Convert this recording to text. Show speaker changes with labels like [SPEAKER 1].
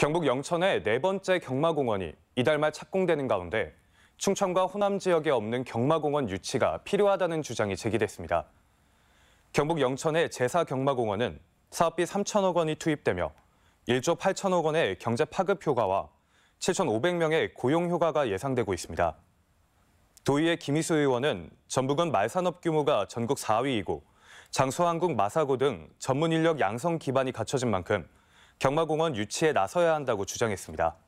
[SPEAKER 1] 경북 영천의 네 번째 경마공원이 이달 말 착공되는 가운데 충청과 호남 지역에 없는 경마공원 유치가 필요하다는 주장이 제기됐습니다. 경북 영천의 제사 경마공원은 사업비 3천억 원이 투입되며 1조 8천억 원의 경제 파급 효과와 7,500명의 고용 효과가 예상되고 있습니다. 도의회 김희수 의원은 전북은 말산업 규모가 전국 4위이고 장수한국 마사고 등 전문 인력 양성 기반이 갖춰진 만큼 경마공원 유치에 나서야 한다고 주장했습니다.